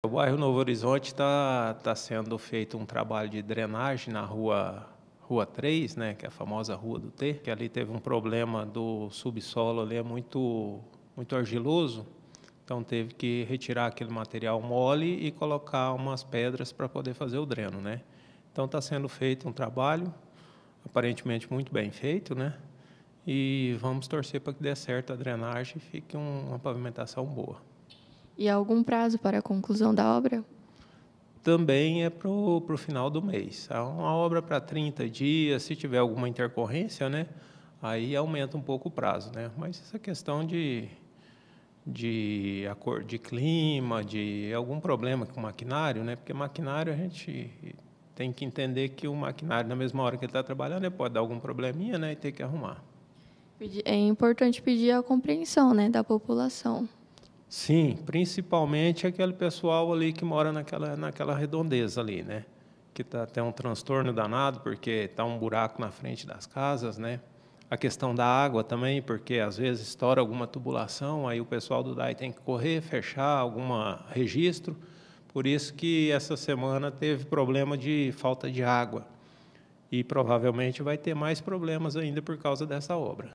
O bairro Novo Horizonte está tá sendo feito um trabalho de drenagem na rua Rua 3, né, que é a famosa Rua do T, que ali teve um problema do subsolo ali é muito muito argiloso, então teve que retirar aquele material mole e colocar umas pedras para poder fazer o dreno, né? Então está sendo feito um trabalho aparentemente muito bem feito, né? E vamos torcer para que dê certo a drenagem e fique uma pavimentação boa. E há algum prazo para a conclusão da obra? Também é para o final do mês. Há é uma obra para 30 dias, se tiver alguma intercorrência, né? aí aumenta um pouco o prazo. Né? Mas essa questão de, de, de clima, de algum problema com o maquinário, né? porque maquinário a gente tem que entender que o maquinário, na mesma hora que ele está trabalhando, ele pode dar algum probleminha né? e ter que arrumar. É importante pedir a compreensão né, da população. Sim, principalmente aquele pessoal ali que mora naquela, naquela redondeza ali, né? Que tá até um transtorno danado porque tá um buraco na frente das casas, né? A questão da água também, porque às vezes estoura alguma tubulação, aí o pessoal do DAI tem que correr, fechar algum registro. Por isso que essa semana teve problema de falta de água. E provavelmente vai ter mais problemas ainda por causa dessa obra.